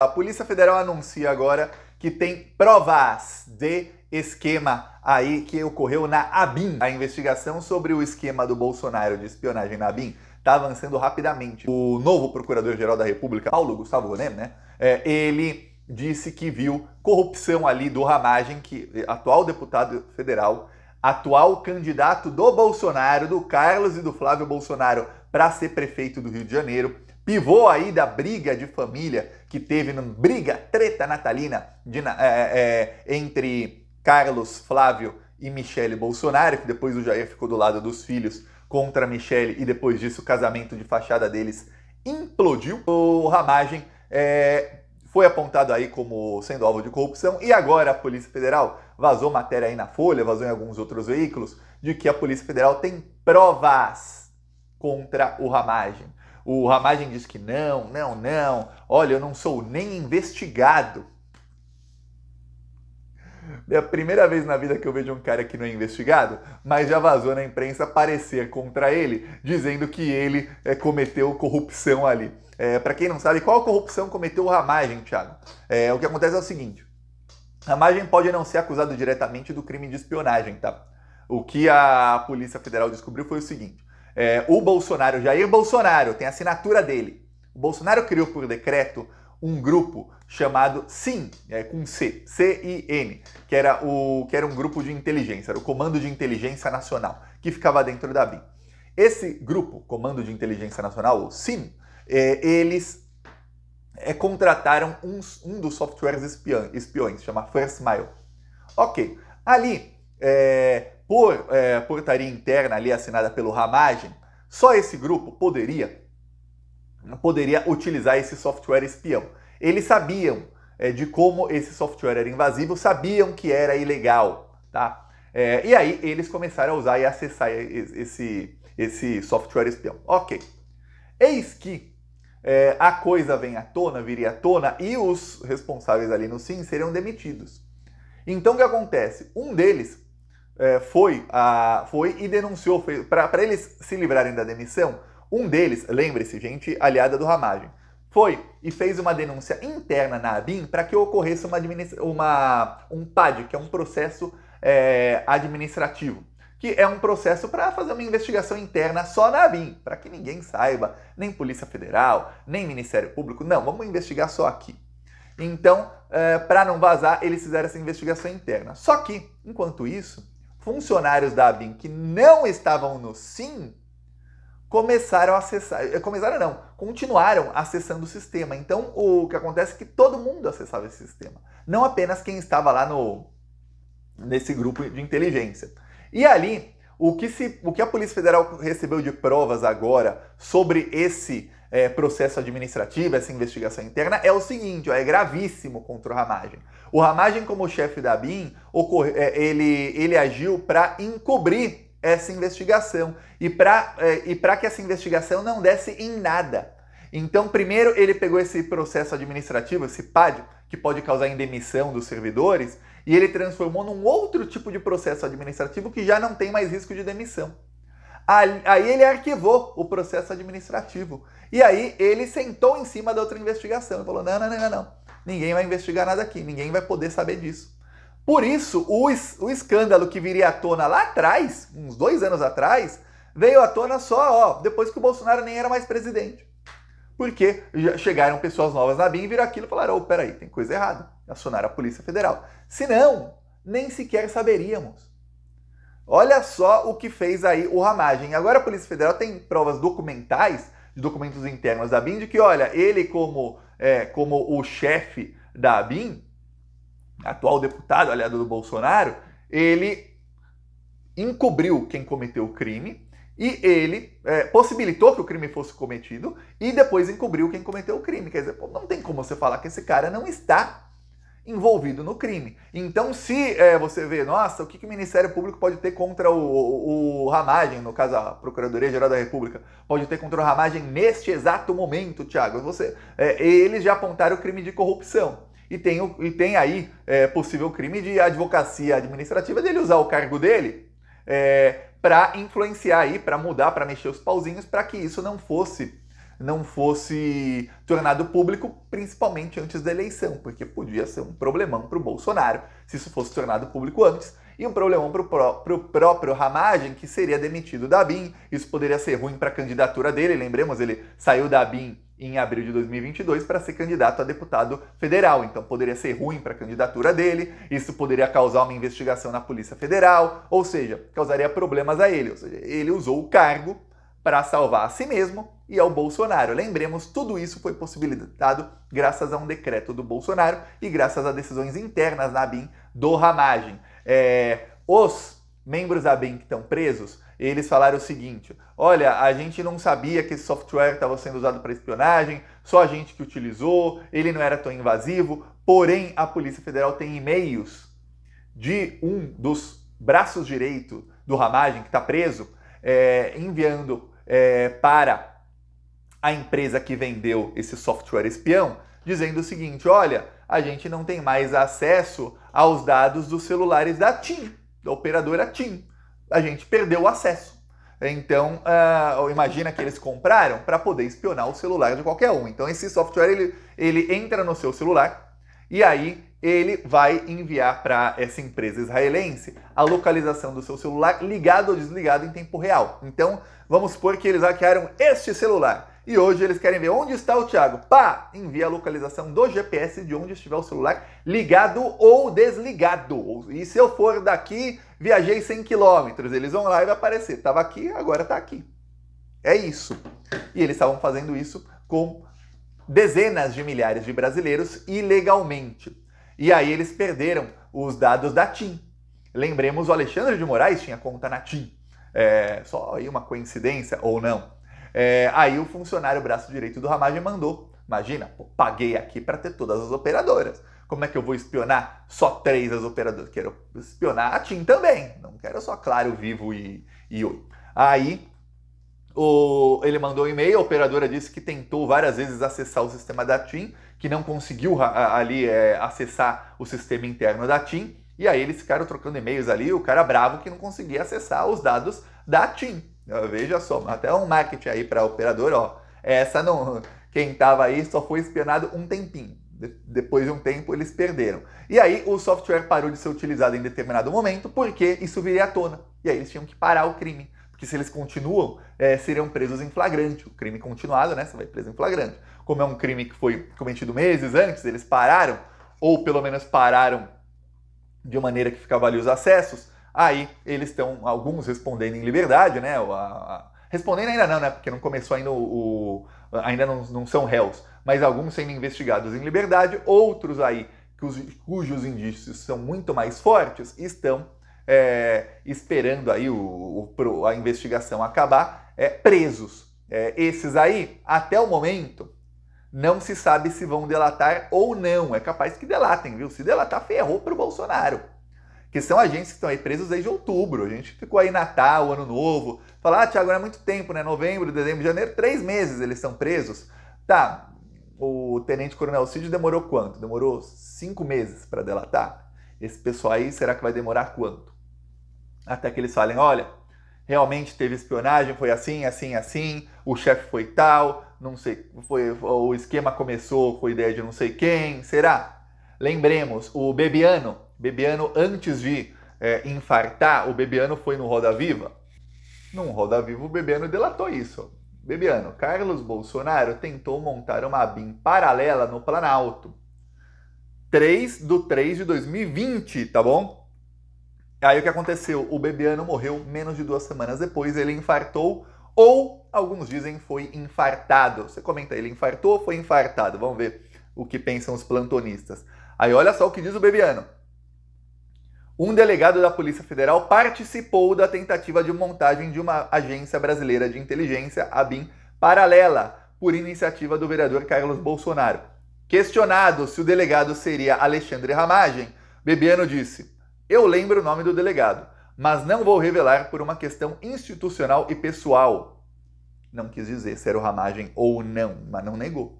A Polícia Federal anuncia agora que tem provas de esquema aí que ocorreu na ABIN. A investigação sobre o esquema do Bolsonaro de espionagem na ABIN está avançando rapidamente. O novo Procurador-Geral da República, Paulo Gustavo Gonem, né? É, ele disse que viu corrupção ali do Ramagem, que é atual deputado federal, atual candidato do Bolsonaro, do Carlos e do Flávio Bolsonaro para ser prefeito do Rio de Janeiro pivô aí da briga de família que teve, na briga, treta natalina de, é, é, é, entre Carlos Flávio e Michele Bolsonaro, que depois o Jair ficou do lado dos filhos contra Michele e depois disso o casamento de fachada deles implodiu. O Ramagem é, foi apontado aí como sendo alvo de corrupção e agora a Polícia Federal vazou matéria aí na Folha, vazou em alguns outros veículos, de que a Polícia Federal tem provas contra o Ramagem. O Ramagem diz que não, não, não. Olha, eu não sou nem investigado. É a primeira vez na vida que eu vejo um cara que não é investigado, mas já vazou na imprensa parecer contra ele, dizendo que ele é, cometeu corrupção ali. É, para quem não sabe, qual corrupção cometeu o Ramagem, Thiago? É, o que acontece é o seguinte: Ramagem pode não ser acusado diretamente do crime de espionagem, tá? O que a Polícia Federal descobriu foi o seguinte: é, o Bolsonaro, Jair Bolsonaro, tem a assinatura dele. O Bolsonaro criou por decreto um grupo chamado CIN, é, com C, C-I-N, que era, o, que era um grupo de inteligência, era o Comando de Inteligência Nacional, que ficava dentro da BIM. Esse grupo, Comando de Inteligência Nacional, o CIN, é, eles é, contrataram um, um dos softwares espiões, espiões chama First Mile. Ok, ali é, por é, portaria interna ali assinada pelo Ramagem, só esse grupo poderia poderia utilizar esse software espião. Eles sabiam é, de como esse software era invasivo, sabiam que era ilegal, tá? É, e aí eles começaram a usar e acessar esse, esse software espião. Ok. Eis que é, a coisa vem à tona, viria à tona, e os responsáveis ali no SIM seriam demitidos. Então o que acontece? Um deles é, foi, a, foi e denunciou, para eles se livrarem da demissão, um deles, lembre-se, gente, aliada do Ramagem, foi e fez uma denúncia interna na ABIN para que ocorresse uma, uma, um PAD, que é um processo é, administrativo, que é um processo para fazer uma investigação interna só na ABIN, para que ninguém saiba, nem Polícia Federal, nem Ministério Público, não, vamos investigar só aqui. Então, é, para não vazar, eles fizeram essa investigação interna. Só que, enquanto isso, funcionários da ABIN que não estavam no SIM começaram a acessar, eh, começaram não, continuaram acessando o sistema. Então, o que acontece é que todo mundo acessava esse sistema, não apenas quem estava lá no nesse grupo de inteligência. E ali o que, se, o que a Polícia Federal recebeu de provas agora sobre esse é, processo administrativo, essa investigação interna, é o seguinte: ó, é gravíssimo contra o Ramagem. O Ramagem, como chefe da BIM, ocorre, é, ele, ele agiu para encobrir essa investigação e para é, eh, e que essa investigação não desse em nada. Então, primeiro ele pegou esse processo administrativo, esse PAD, que pode causar indemissão dos servidores, e ele transformou num outro tipo de processo administrativo que já não tem mais risco de demissão. Aí ele arquivou o processo administrativo. E aí ele sentou em cima da outra investigação e falou: não, não, não, não, não. Ninguém vai investigar nada aqui, ninguém vai poder saber disso. Por isso, o, o escândalo que viria à tona lá atrás, uns dois anos atrás, veio à tona só ó, depois que o Bolsonaro nem era mais presidente porque chegaram pessoas novas na BIM e viram aquilo e falaram: oh, peraí, tem coisa errada. Acionaram a Polícia Federal. Se não, nem sequer saberíamos. Olha só o que fez aí o Ramagem. Agora a Polícia Federal tem provas documentais, de documentos internos da BIM, de que, olha, ele, como, é, como o chefe da BIM, atual deputado aliado do Bolsonaro, ele encobriu quem cometeu o crime, e ele é, possibilitou que o crime fosse cometido e depois encobriu quem cometeu o crime. Quer dizer, pô, não tem como você falar que esse cara não está envolvido no crime. Então, se é, você vê, nossa, o que, que o Ministério Público pode ter contra o, o, o Ramagem, no caso a Procuradoria-Geral da República, pode ter contra o Ramagem neste exato momento, Tiago, você, é, eles já apontaram o crime de corrupção. E tem, e tem aí é, possível crime de advocacia administrativa dele usar o cargo dele é, para influenciar aí, para mudar, para mexer os pauzinhos, para que isso não fosse não fosse tornado público, principalmente antes da eleição, porque podia ser um problemão para o Bolsonaro se isso fosse tornado público antes, e um problemão para o pró próprio Ramagem, que seria demitido da BIM. Isso poderia ser ruim para a candidatura dele, lembremos, ele saiu da BIM em abril de 2022 para ser candidato a deputado federal. Então poderia ser ruim para a candidatura dele, isso poderia causar uma investigação na Polícia Federal, ou seja, causaria problemas a ele. Ou seja, ele usou o cargo para salvar a si mesmo e ao Bolsonaro. Lembremos, tudo isso foi possibilitado graças a um decreto do Bolsonaro e graças a decisões internas na BIM do Ramagem. É, os membros da BIM que estão presos eles falaram o seguinte: olha, a gente não sabia que esse software estava sendo usado para espionagem, só a gente que utilizou, ele não era tão invasivo. Porém, a Polícia Federal tem e-mails de um dos braços direito do Ramagem, que está preso, é, enviando é, para a empresa que vendeu esse software espião, dizendo o seguinte: olha, a gente não tem mais acesso aos dados dos celulares da TIM, da operadora TIM a gente perdeu o acesso. Então, ah, uh, imagina que eles compraram para poder espionar o celular de qualquer um. Então, esse software ele, ele entra no seu celular e aí ele vai enviar para essa empresa israelense a localização do seu celular ligado ou desligado em tempo real. Então, vamos supor que eles hackearam este celular. E hoje eles querem ver onde está o Thiago. Pá! Envia a localização do GPS de onde estiver o celular ligado ou desligado. E se eu for daqui, viajei 100 quilômetros. Eles vão lá e vai aparecer. Estava aqui, agora está aqui. É isso. E eles estavam fazendo isso com dezenas de milhares de brasileiros ilegalmente. E aí eles perderam os dados da TIM. Lembremos, o Alexandre de Moraes tinha conta na TIM. É, só aí uma coincidência ou não. É, aí o funcionário braço direito do Ramagem mandou. Imagina, pô, paguei aqui para ter todas as operadoras. Como é que eu vou espionar só três das operadoras? Quero espionar a TIM também. Não quero só Claro, Vivo e, e Oi. Aí o, ele mandou um e-mail, a operadora disse que tentou várias vezes acessar o sistema da TIM, que não conseguiu ali é, acessar o sistema interno da TIM. E aí eles ficaram trocando e-mails ali, o cara bravo que não conseguia acessar os dados da TIM. Veja só, até um marketing aí para operador, ó. Essa não. Quem estava aí só foi espionado um tempinho. De, depois de um tempo eles perderam. E aí o software parou de ser utilizado em determinado momento porque isso viria à tona. E aí eles tinham que parar o crime. Porque se eles continuam, é, seriam presos em flagrante. O crime continuado, né? Você vai preso em flagrante. Como é um crime que foi cometido meses antes, eles pararam, ou pelo menos pararam de maneira que ficava ali os acessos, Aí eles estão, alguns respondendo em liberdade, né? respondendo ainda não, né? Porque não começou ainda o. o ainda não, não são réus, mas alguns sendo investigados em liberdade, outros aí cujos indícios são muito mais fortes estão é, esperando aí o, o, a investigação acabar, é, presos. É, esses aí, até o momento, não se sabe se vão delatar ou não. É capaz que delatem, viu? Se delatar, ferrou para o Bolsonaro que são agentes que estão aí presos desde outubro. A gente ficou aí Natal, Ano Novo. Falar, ah, Tiago, não é muito tempo, né? Novembro, dezembro, janeiro, três meses eles estão presos. Tá, o Tenente Coronel Cid demorou quanto? Demorou cinco meses para delatar? Esse pessoal aí, será que vai demorar quanto? Até que eles falem, olha, realmente teve espionagem, foi assim, assim, assim, o chefe foi tal, não sei, foi, o esquema começou, com a ideia de não sei quem, será? Lembremos, o Bebiano, Bebiano antes de é, infartar, o Bebiano foi no Roda Viva. Num Roda Viva, o Bebiano delatou isso. Bebiano, Carlos Bolsonaro tentou montar uma BIM paralela no Planalto. 3 de 3 de 2020, tá bom? Aí o que aconteceu? O Bebiano morreu menos de duas semanas depois, ele infartou, ou alguns dizem foi infartado. Você comenta, ele infartou ou foi infartado? Vamos ver o que pensam os plantonistas. Aí olha só o que diz o Bebiano. Um delegado da Polícia Federal participou da tentativa de montagem de uma agência brasileira de inteligência, a BIM, paralela, por iniciativa do vereador Carlos Bolsonaro. Questionado se o delegado seria Alexandre Ramagem, Bebiano disse: Eu lembro o nome do delegado, mas não vou revelar por uma questão institucional e pessoal. Não quis dizer se era o Ramagem ou não, mas não negou.